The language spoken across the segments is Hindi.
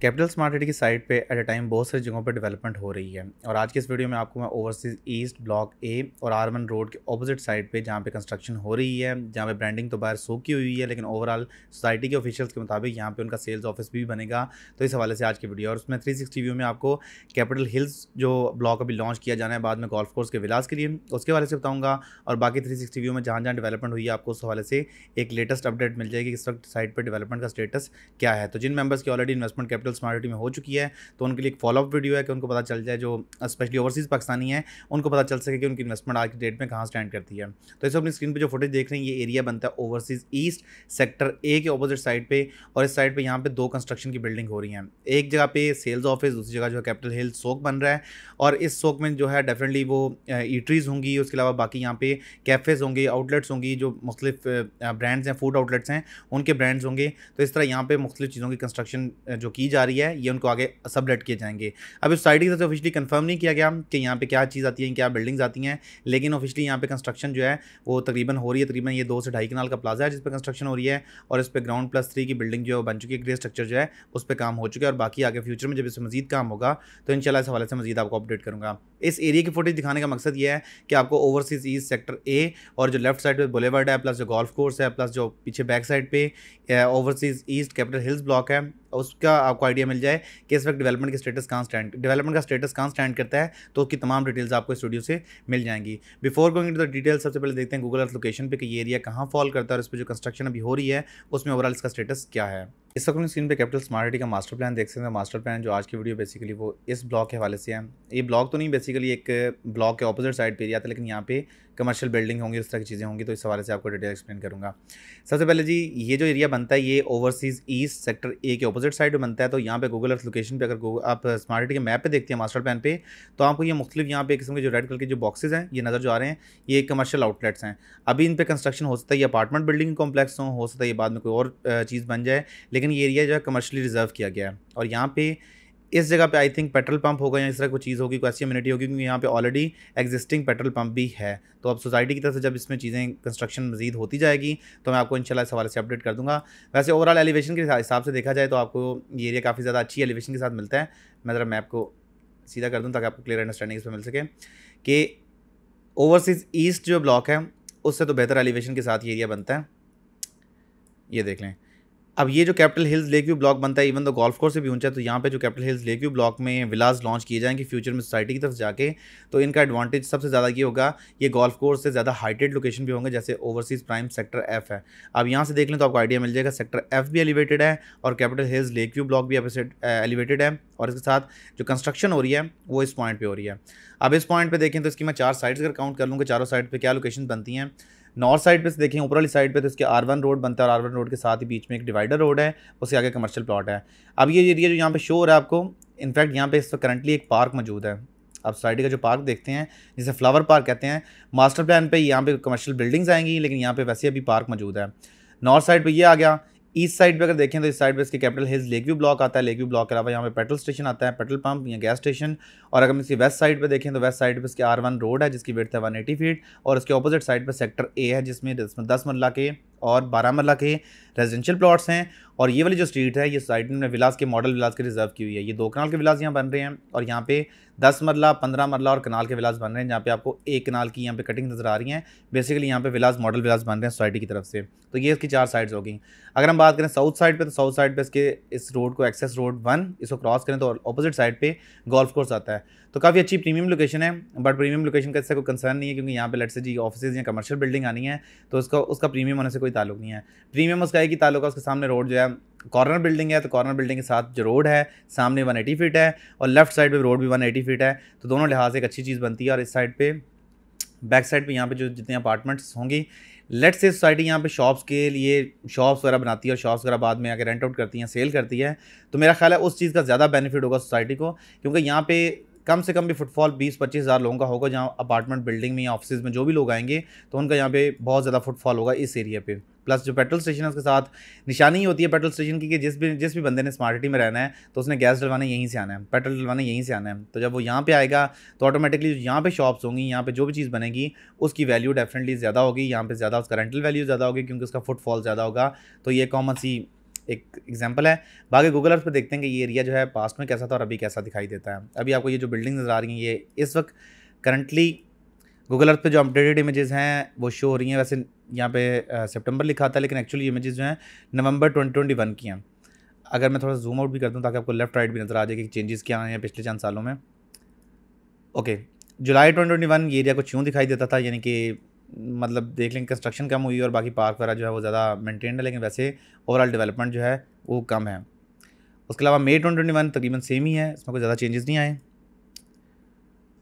कैपिटल स्मार्ट सिटी की साइट पे एट अ टाइम बहुत सारी जगहों पर डेवलपमेंट हो रही है और आज के इस वीडियो में आपको मैं ओवरसीज ईस्ट ब्लॉक ए और आरमन रोड के ऑपोजिट साइड पे जहाँ पे कंस्ट्रक्शन हो रही है जहाँ पे ब्रांडिंग तो बाहर सो की हुई है लेकिन ओवरऑल सोसाइटी के ऑफिशियल्स के मुताबिक यहाँ पे उनका सेल्स ऑफिस भी बनेगा तो इस हवाले से आज की वीडियो और उसमें थ्री सिक्सटी व्यू में आपको कैपिटल हिल्स जो ब्लॉक अभी लॉन्च किया जाना है बाद में गोल्फ कोर्स के विलास के लिए उसके हवाले से बताऊँगा और बाकी थ्री सिक्सटी व्यू में जहाँ जहाँ डेवलपमेंट हुई है आपको उस हवाले से एक लेटेस्ट अपडेट मिल जाएगी इस वक्त साइट पर डेवलपमेंट का स्टेटस क्या है तो जिन मेम्बर्स की ऑलरेडी इन्वेस्टमेंट कैपिटल स्मार्टी में हो चुकी है तो उनके लिए एक फॉलोअप वीडियो है कि उनको पता चल जाए जो स्पेशली ओवरसीज़ पाकिस्तानी है उनको पता चल सके कि उनकी इन्वेस्टमेंट आज की डेट में कहाँ स्टैंड करती है तो इसे अपनी स्क्रीन पर जो फोटेज देख रहे हैं ये एरिया बनता है ओवरसीज़ ईस्ट सेक्टर ए के अपोजिट साइड पर और इस साइड पर यहाँ पर दो कंस्ट्रक्शन की बिल्डिंग हो रही हैं एक जगह पे सेल्स ऑफिस दूसरी जगह जो है कैपिटल हिल सोक बन रहा है और इस सोक में जो है डेफिनेटली वो ईटरीज़ होंगी उसके अलावा बाकी यहाँ पे कैफ़ेज़ होंगे आउटलेट्स होंगी जो मुख्तलिफ ब्रांड्स हैं फूड आउटलेट्स हैं उनके ब्रांड्स होंगे तो इस तरह यहाँ पे मुख्तलिफ चीज़ों की कंस्ट्रक्शन जो की जा रही है ये उनको आगे सबलेट किए जाएंगे अब इस सोसाइटी से ऑफिशली कंफर्म नहीं किया गया कि यहाँ पे क्या चीज़ आती है क्या बिल्डिंग्स आती हैं लेकिन ऑफिशली यहाँ पे कंस्ट्रक्शन जो है वो तकरीबन हो रही है तकरीबन ये दो से ढाई कनाल का प्लाजा है जिस पर कंस्ट्रक्शन हो रही है और इस पर ग्राउंड प्लस थ्री की बिल्डिंग जो है बन चुकी है ग्रे स्ट्रक्चर जो है उस पर काम हो चुका है और बाकी आगे फ्यूचर में जब इससे मजीद काम होगा तो इन इस हवाले से मजीद आपको अपडेट करूँगा इस एरिया की फोटेज दिखाने का मकसद यह है कि आपको ओवरसीज ईस्ट सेक्टर ए और जो लेफ्ट साइड पर बोलेवर्ड है प्लस जो गोल्फ कोर्स है प्लस जो पीछे बैक साइड पे overseas east capital hills block है उसका आपको आइडिया मिल जाए कि इस वक्त डेवलपमेंट के स्टेटस कहाँ स्टैंड डेवलपमेंट का स्टेटस कहाँ स्टैंड करता है तो उसकी तमाम डिटेल्स आपको स्टूडियो से मिल जाएंगी before going to the details सबसे पहले देखते हैं गूगल अर्थ लोकेशन पर कि ये एरिया कहाँ फॉल करता है और इस पर जो कंस्ट्रक्शन अभी हो रही है उसमें ओवरऑल इसका स्टेटस क्या है इस वक्त स्क्रीन पे कैपिटल स्मार्ट सिटी का मास्टर प्लान देख सकते हैं मास्टर प्लान जो आज की वीडियो बेसिकली वो इस ब्लॉक के हवाले से है ये ब्लॉक तो नहीं बेसिकली एक ब्लॉक के ऑपोजिट साइड पे एरिया था लेकिन यहाँ पे कमर्शियल बिल्डिंग होंगी उस तरह की चीज़ें होंगी तो इस हवाले से आपको डिटेल एक्सप्लेन करूँगा सबसे पहले जी ये जो एरिया बनता है ये ओवरसीज़ ईस्ट सेक्टर ए के अपोजिट साइड में बनता है तो यहाँ पर गूगल अर्थ लोकेशन पर अगर आप स्मार्ट सिटी के मैप पर देखते हैं मास्टर प्लान पर तो आपको ये मुख्तलिफ यहाँ पे किस्म के जो रेड कलर के जो बॉक्सेज हैं ये नज़र जो आ रहे हैं ये कमर्शियल आउटलेट्स हैं अभी इन पर कंस्ट्रक्शन हो सकता है ये अपार्टमेंट बिल्डिंग कॉम्प्लेक्स हो सकता है ये बाद में कोई और चीज़ बन जाए लेकिन लेकिन ये एरिया जो है कमर्शली रिजर्व किया गया है और यहाँ पे इस जगह पे आई थिंक पेट्रोल पंप होगा या इस तरह कोई चीज़ होगी कोई ऐसी कम्युनिटी होगी क्योंकि यहाँ पे ऑलरेडी एग्जिस्टिंग पेट्रोल पंप भी है तो अब सोसाइटी की तरफ से जब इसमें चीज़ें कंस्ट्रक्शन मजीद होती जाएगी तो मैं आपको इंशाल्लाह इस हवाले से अपडेट कर दूंगा वैसे ओवरऑल एलिवेशन के हिसाब से देखा जाए तो आपको ये एरिया काफ़ी ज़्यादा अच्छी एलिवेशन के साथ मिलता है मैं ज़रा मैप को सीधा कर दूँ ताकि आपको क्लियर अंडरस्टैंडिंग इसमें मिल सके कि ओवरसीज़ ईस्ट जो ब्लॉक है उससे तो बेहतर एलिवेशन के साथ ये एरिया बनता है ये देख लें अब ये जो capital hills lake view block बनता है इवन तो गोल्फ कोर्स से भी ऊंचा है तो यहाँ पे जो capital hills lake view block में विलाज लॉन्च किए जाएंगे फ्यूचर में सोसाइटी की तरफ जाके तो इनका एडवांटेज सबसे ज़्यादा ये होगा ये गोल्फ कोर्स से ज़्यादा हाइटेड लोकेशन भी होंगे जैसे ओवरसीज़ प्राइम सेक्टर एफ है अब यहाँ से देख लें तो आपको आइडिया मिल जाएगा सेक्टर एफ भी एलिवेटेड है और capital hills lake view block भी एलिवेटेड है और इसके साथ जो कंस्ट्रक्शन हो रही है वो इस पॉइंट पे हो रही है अब इस पॉइंट पे देखें तो इसकी मैं चार साइड्स अगर काउंट कर लूँगा चारों साइड पे क्या लोकेशन बनती हैं नॉर्थ साइड पे से देखें ऊपर वाली साइड पे तो इसके आर वन रोड बनता है और आर वन रोड के साथ ही बीच में एक डिवाइडर रोड है उसके आगे कमर्शियल प्लॉट है अब ये एरिया जो यहाँ पे शो हो रहा है आपको इनफैक्ट यहाँ पे इस वक्त तो करंटली एक पार्क मौजूद है आप साइड का जो पार्क देखते हैं जिसे फ्लावर पार्क कहते हैं मास्टर प्लान पर यहाँ पे कमर्शियल बिल्डिंग्स आएंगी लेकिन यहाँ पर वैसे अभी पार्क मौजूद है नॉर्थ साइड पे ये आ गया ईस्ट साइड पे अगर देखें तो इस साइड पे इसके कैपिटल लेक लेकव्यू ब्लॉक आता है लेकव्यू ब्लॉक के अलावा यहाँ पे पेट्रोल स्टेशन आता है पेट्रोल पंप या गैस स्टेशन और अगर हम इसकी वेस्ट साइड पे देखें तो वेस्ट साइड पे इसके आर वन रोड है जिसकी वेट है वन एटी फीट और इसके अपोजिट साइड पर सेक्टर ए है जिसमें दस मरला के और मरला के रेजिडेंशियल प्लॉट्स हैं और ये वाली जो स्ट्रीट है ये सोसाइटी ने विलास के मॉडल विलास के रिजर्व की हुई है ये दो कनाल के विलास यहाँ बन रहे हैं और यहाँ पे दस मरला पंद्रह मरला और कनाल के विलास बन रहे हैं जहाँ पे आपको एक कनाल की यहाँ पे कटिंग नज़र आ रही है बेसिकली यहाँ पे विलास मॉडल विलास बन रहे हैं सोसाइटी की तरफ से तो ये इसकी चार साइड्स हो गई अगर हम बात करें साउथ साइड पर तो साउथ साइड पर इसके इस रोड को एक्सेस रोड वन इसको क्रॉस करें तो अपोजिट साइड पर गोल्फ कोर्स आता है तो काफ़ी अच्छी प्रीमियम लोकेशन है बट प्रीमियम लोकेशन का इससे कोई कंसर्न नहीं है क्योंकि यहाँ पर लट से जी ऑफिस या कमर्शियल बिल्डिंग आनी है तो उसका उसका प्रीमियम होने से कोई ताल्लुक नहीं है प्रीमियम उसका है कि ताल्लुक है उसके सामने रोड जो है कॉर्नर बिल्डिंग है तो कॉर्नर बिल्डिंग के साथ जो रोड है सामने वन एटी फीट है और लेफ्ट साइड पर रोड भी वन एटी फीट है तो दोनों लिहाज एक अच्छी चीज़ बनती है और इस साइड पर बैक साइड पर यहाँ पर जो जितने अपार्टमेंट्स होंगी लेट से सोसाइटी यहाँ पे शॉप्स के लिए शॉप्स वगैरह बनाती है और शॉप्स वगैरह बाद में आके रेंट आउट करती हैं सेल करती है तो मेरा ख्याल है उस चीज़ का ज़्यादा बेनिफिट होगा सोसाइटी को क्योंकि यहाँ पे कम से कम भी फुटफॉल बीस पच्चीस हज़ार लोगों का होगा जहाँ अपार्टमेंट बिल्डिंग में या ऑफिस में जो भी लोग आएंगे तो उनका यहाँ पे बहुत ज़्यादा फुटफॉल होगा इस एरिया पे प्लस जो पेट्रोल स्टेशन है उसके साथ निशानी ही होती है पेट्रोल स्टेशन की कि जिस भी जिस भी बंदे ने स्मार्ट सिटी में रहना है तो उसने गैस डलवाने यहीं से आना है पेट्रोल डलवाने यहीं से आना है तो जब वो यहाँ पे आएगा तो ऑटोमेटिकली जो यहाँ पे शॉप्स होंगी यहाँ पे जो भी चीज़ बनेगी उसकी वैल्यू डेफिनेटली ज़्यादा होगी यहाँ पे ज़्यादा उसका रेंटल वैल्यू ज़्यादा होगी क्योंकि उसका फुटफॉल ज़्यादा होगा तो ये कॉमन सी एक एग्जाम्पल है बाकी गूगल अर्थ पर देखते हैं कि ये एरिया जो है पास्ट में कैसा था और अभी कैसा दिखाई देता है अभी आपको ये जो बिल्डिंग नज़र आ रही हैं ये इस वक्त करंटली गूगल अर्थ पे जो अपडेटेड इमेजेस हैं वो शो हो रही हैं वैसे यहाँ पे सितंबर लिखा था लेकिन एक्चुअली इमेजेस जो हैं नवंबर 2021 की हैं अगर मैं थोड़ा जूम आउट भी कर दूँ ताकि आपको लेफ्ट राइट भी नज़र आ जाए कि चेंजेस क्या आए हैं पिछले चंद सालों में ओके जुलाई ट्वेंटी ये एरिया कुछ यूँ दिखाई देता था यानी कि मतलब देख लेंगे कंस्ट्रक्शन कम हुई और बाकी पार्क वगैरह जो है वो ज़्यादा मेनटेन है लेकिन वैसे ओवरऑल डेवलपमेंट जो है वो कम है उसके अलावा मे ट्वेंटी ट्वेंटी वन तकरीबन सेम ही है इसमें कोई ज़्यादा चेंजेस नहीं आए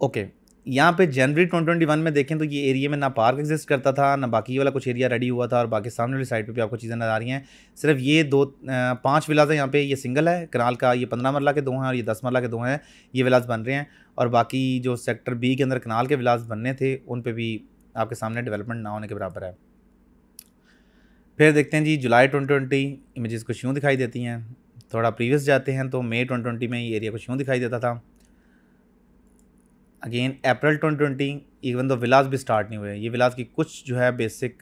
ओके यहाँ पे जनवरी ट्वेंटी ट्वेंटी वन में देखें तो ये एरिया में ना पार्क एग्जिस्ट करता था ना बाकी वाला कुछ एरिया रेडी हुआ था और बाकी सामने वाली साइड पे भी आपको चीज़ें नजर आ रही हैं सिर्फ ये दो पांच विलाज हैं यहाँ पे ये सिंगल है कनाल का ये पंद्रह मरला के दो हैं और ये दस मरला के दो हैं ये विलाज बन रहे हैं और बाकी जो सेक्टर बी के अंदर कनाल के विलाज बनने थे उन पर भी आपके सामने डेवलपमेंट ना होने के बराबर है फिर देखते हैं जी जुलाई 2020 इमेजेस कुछ यूँ दिखाई देती हैं थोड़ा प्रीवियस जाते हैं तो मई 2020 में ये एरिया कुछ यूँ दिखाई देता था अगेन अप्रैल 2020 इवन दो विलास भी स्टार्ट नहीं हुए ये विलास की कुछ जो है बेसिक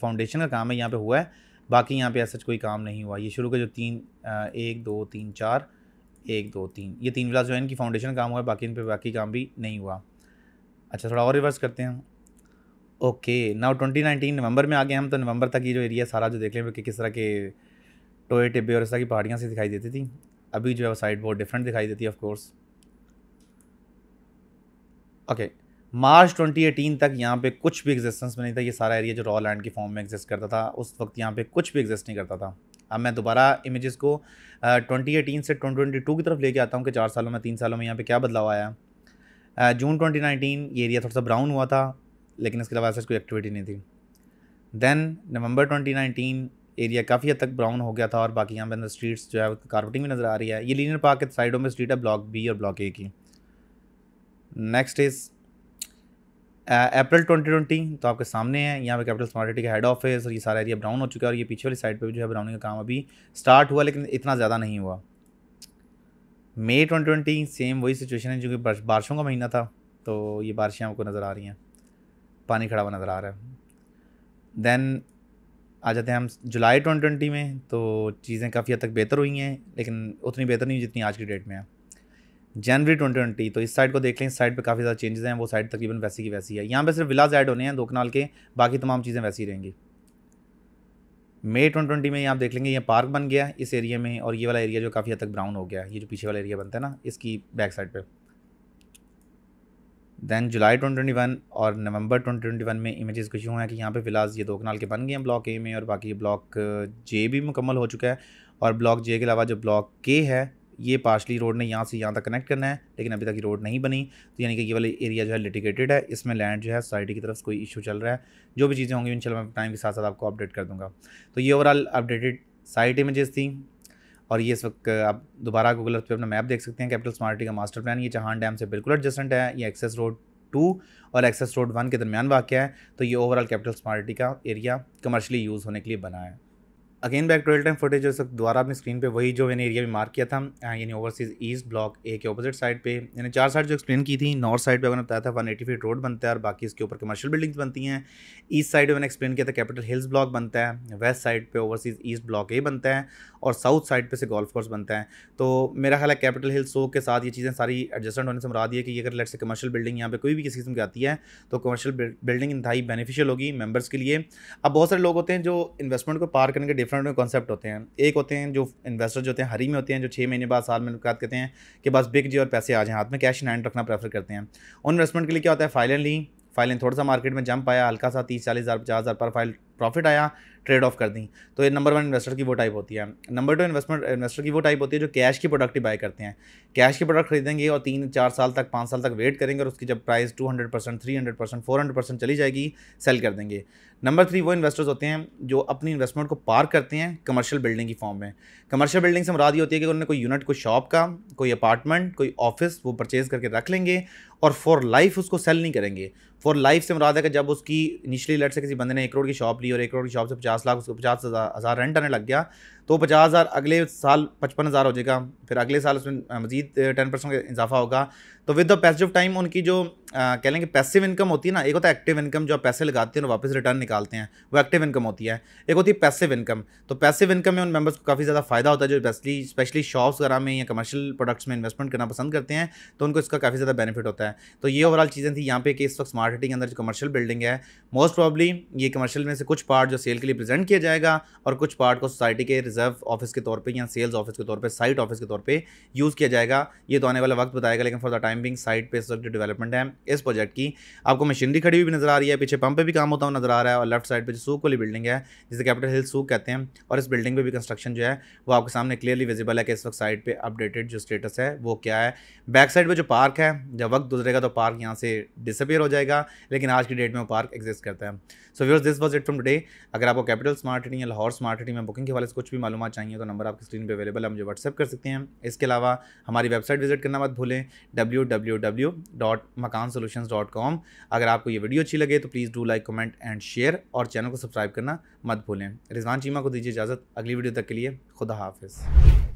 फाउंडेशन का काम है यहाँ पे हुआ है बाकी यहाँ पे ऐसा कोई काम नहीं हुआ ये शुरू का जो तीन एक दो तीन चार एक दो तीन ये तीन विलास जो है इनकी फाउंडेशन काम हुआ है बाकी इन पर बाकी काम भी नहीं हुआ अच्छा थोड़ा और रिवर्स करते हैं ओके नाउ 2019 नवंबर में आ गए हम तो नवंबर तक ये जो एरिया सारा जो देख लें मतलब कि किस तरह के टोए टिब्बे और इस तरह की पहाड़ियाँ से दिखाई देती थी अभी जो है वो साइड बहुत डिफरेंट दिखाई देती है ऑफकोर्स ओके मार्च 2018 तक यहाँ पे कुछ भी एग्जिस्टेंस में नहीं था ये सारा एरिया जो रॉ लैंड की फॉर्म में एग्जिस्ट करता था उस वक्त यहाँ पे कुछ भी एग्जिस्ट नहीं करता था अब मैं दोबारा इमेजेस को ट्वेंटी एटीन से ट्वेंटी टू की तरफ लेके आता हूँ कि चार सालों में तीन सालों में यहाँ पे क्या बदलाव आया जून ट्वेंटी नाइनटीन ये एरिया थोड़ा सा ब्राउन हुआ था लेकिन इसके अलावा ऐसा कोई एक्टिविटी नहीं थी देन नवंबर 2019 एरिया काफ़ी हद तक ब्राउन हो गया था और बाकी यहाँ पे अंदर स्ट्रीट्स जो है कारपेटिंग भी नज़र आ रही है ये लीनियर पार्क के साइडों में स्ट्रीट है ब्लॉक बी और ब्लॉक ए की next is April twenty twenty तो आपके सामने है यहाँ पे कैपिटल स्मार्ट का हेड ऑफिस और ये सारा एरिया ब्राउन हो चुका है और ये पीछे वाली साइड पे भी जो है ब्राउनिंग का काम अभी स्टार्ट हुआ लेकिन इतना ज़्यादा नहीं हुआ मई ट्वेंटी ट्वेंटी सेम वही सिचुएशन है जो कि बारिशों का महीना था तो ये बारिशें आपको नज़र आ रही हैं पानी खड़ा हुआ नज़र आ रहा है दैन आ जाते हैं हम जुलाई ट्वेंटी ट्वेंटी में तो चीज़ें काफ़ी हद तक बेहतर हुई हैं लेकिन उतनी बेहतर नहीं हुई जितनी आज की डेट में है जनवरी ट्वेंटी ट्वेंटी तो इस साइड को देख लें इस साइड पर काफ़ी ज़्यादा चेंजेस हैं वो साइड तकरीबन वैसी की वैसी है यहाँ पर सिर्फ विलाज ऐड होने हैं दो कनाल के बाकी तमाम चीज़ें वैसी रहेंगी मई ट्वेंटी ट्वेंटी में यहाँ देख लेंगे ये पार्क बन गया इस एरिया में और ये वाला एरिया जो काफ़ी हद तक ब्राउन हो गया ये जो पीछे वाला एरिया बनता है ना इसकी बैक साइड पर दैन जुलाई 2021 और नवंबर 2021 में इमेजेस कुछ यूँ हैं कि यहाँ पे फिलहाल ये दो कनाल के बन गए हैं ब्लॉक ए में और बाकी ब्लॉक जे भी मुकम्मल हो चुका है और ब्लॉक जे के अलावा जो ब्लॉक के है ये पार्शली रोड ने यहाँ से यहाँ तक कनेक्ट करना है लेकिन अभी तक ये रोड नहीं बनी तो यानी कि ये वाले एरिया जो है लिटिकेटेड है इसमें लैंड जो है सोसाइटी की तरफ से कोई इशू चल रहा है जो भी चीज़ें होंगी इन मैं टाइम के साथ साथ आपको अपडेट कर दूँगा तो ये ओवरऑल अपडेटेड साइट इमेजेस थी और ये इस वक्त आप दोबारा गूगल अर्थ पे अपना मैप देख सकते हैं कैपिटल स्मार्टी का मास्टर प्लान ये चहान डैम से बिल्कुल एडजस्टेंट है ये एक्सेस रोड टू और एक्सेस रोड वन के दरमियान वाक़ है तो ये ओवरऑल कैपिटल स्मार्टी का एरिया कमर्शली यूज़ होने के लिए बना है again back real time footage जो दोबारा अपने स्क्रीन पे वही जो मैंने एरिया भी मार्क किया था यानी ओवरसीज ईस्ट ब्लॉक ए के अपोजिट साइड पे यानी चार साइड जो एक्सप्लेन की थी नॉर्थ साइड पे मैंने बताया था वन एटी फीट रोड बनता है और बाकी इसके ऊपर कमर्शियल बिल्डिंग्स बनती हैं ईस्ट साइड पर मैंने एक्सप्लेन किया था कैपिटल हिल्स ब्लॉक बनता है वेस्ट साइड पर ओवरसीज ईस्ट ब्लॉक ए बनता है और साउथ साइड पर से गोल्फ कोर्स बनता है तो मेरा ख्याल है कैपिटल हिल सो के साथ ये चीज़ें सारी एडजस्टमेंट होने से मुराद ये कि अगर लेट से कमर्शियल बिल्डिंग यहाँ पर कोई भी किसी किस्म की आती है तो कमर्शियल बिल्डिंग इंतहाई बेनिफिशियल होगी मेम्बर्स के लिए अब बहुत सारे लोग होते हैं जो इन्वेस्टमेंट को पार करने के डिफरेंट कॉन्सेप्ट होते हैं एक होते हैं जो इन्वेस्टर जो होते हैं हरी में होते हैं जो छः महीने बाद साल में बात कहते हैं कि बस बिक जी और पैसे आ जाए हाथ में कैश नाइन रखना प्रेफर करते हैं उन इन्वेस्टमेंट के लिए क्या होता है फाइलें ली फाइलें थोड़ा सा मार्केट में जंप आया हल्का सा तीस चालीस हज़ार पचास हज़ार पर फाइल प्रॉफिट आया ट्रेड ऑफ कर दी तो ये नंबर वन इन्वेस्टर की वो टाइप होती है नंबर टू इन्वेस्टमेंट इन्वेस्टर की वो टाइप होती है जो कैश की प्रोडक्ट ही बाय करते हैं कैश की प्रोडक्ट खरीदेंगे और तीन चार साल तक पाँच साल तक वेट करेंगे और उसकी जब price two hundred percent three hundred percent four hundred percent चली जाएगी सेल कर देंगे नंबर थ्री वो इन्वेस्टर्स होते हैं जो अपनी इन्वेस्टमेंट को पार करते हैं कमर्शियल बिल्डिंग की फॉर्म में कमर्शियल बिल्डिंग से मुराद ये होती है कि उन्होंने कोई यूनिट कोई शॉप का कोई अपार्टमेंट कोई ऑफिस वो परचेज़ करके रख लेंगे और फॉर लाइफ उसको सेल नहीं करेंगे फॉर लाइफ से मुराद है कि जब उसकी इनिशियली लेट से किसी बंदे ने एक करोड़ की शॉप ली थी और एक करोड़ की शॉप से पचास लाख उसको पचास हज़ार रेंट आने लग गया तो पचास हज़ार अगले साल पचपन हज़ार हो जाएगा फिर अगले साल उसमें मजीद टेन परसेंट का इजाफा होगा तो with the passage of time उनकी जो कह लेंगे पैसिव इनकम होती है ना एक होता है एक्टिव इनकम जो आप पैसे लगाते हैं और वापस रिटर्न निकालते हैं वो एक्टिव इनकम होती है एक होती है पैसिव इनकम तो पैसिव इनकम में उन मेंबर्स को काफ़ी ज़्यादा फ़ायदा होता है जो स्पेशली स्पेशली शॉप्स वगैरह में या कमर्शियल प्रोडक्ट्स में इन्वेस्टमेंट करना पसंद करते हैं तो उनको इसका काफ़ी ज़्यादा बेनिफिट होता है तो ये ओवरऑल चीज़ें थी यहाँ पे कि इस वक्त स्मार्ट सिटी के अंदर जो कमर्शियल बिल्डिंग है मोस्ट प्रॉब्ली ये कमर्शियल में से कुछ कुछ पार्ट जो सेल के लिए प्रेजेंट किया जाएगा और कुछ पार्ट को सोसाइटी के रिजर्व ऑफिस के तौर पर या सेल्स ऑफिस के तौर पे साइट ऑफिस के तौर पर यूज़ किया जाएगा ये तो आने वाला वक्त बताएगा लेकिन for the time being site पे जो डेवलपमेंट है इस प्रोजेक्ट की आपको मशीनरी खड़ी हुई भी नजर आ रही है पीछे पंप पर भी काम होता हुआ नजर आ रहा है और लेफ्ट साइड पर जो सूख वाली बिल्डिंग है जिसे कैपिटल हिल सूख कहते हैं और इस बिल्डिंग पर भी कंस्ट्रक्शन जो है वो आपके सामने क्लियरली विजिबल है कि इस वक्त साइड पर अपडेटेड जो स्टेटस है वो क्या है बैक साइड पर जो पार्क है जब वक्त गुजरेगा तो पार्क यहाँ से डिसअपेयर हो जाएगा लेकिन आज की डेट में वो पार्क एग्जिस्ट करता है so viewers this was it from today दे अगर आपको कैपिटल स्मार्ट सिटी या लाहौर स्मार्ट सिटी में बुकिंग के वाले से कुछ भी मालूम चाहिए तो नंबर आपकी स्क्रीन पर अवेलेबल है मुझे व्हाट्सअप कर सकते हैं इसके अलावा हमारी वेबसाइट विजिट करना मत भूलें W W W dot Makaan dot com अगर आपको ये वीडियो अच्छी लगे तो please do like comment and share और चैनल को सब्सक्राइब करना मत भूलें रिजवान चीमा को दीजिए इजाज़त अगली वीडियो तक के लिए खुदा हाफिज़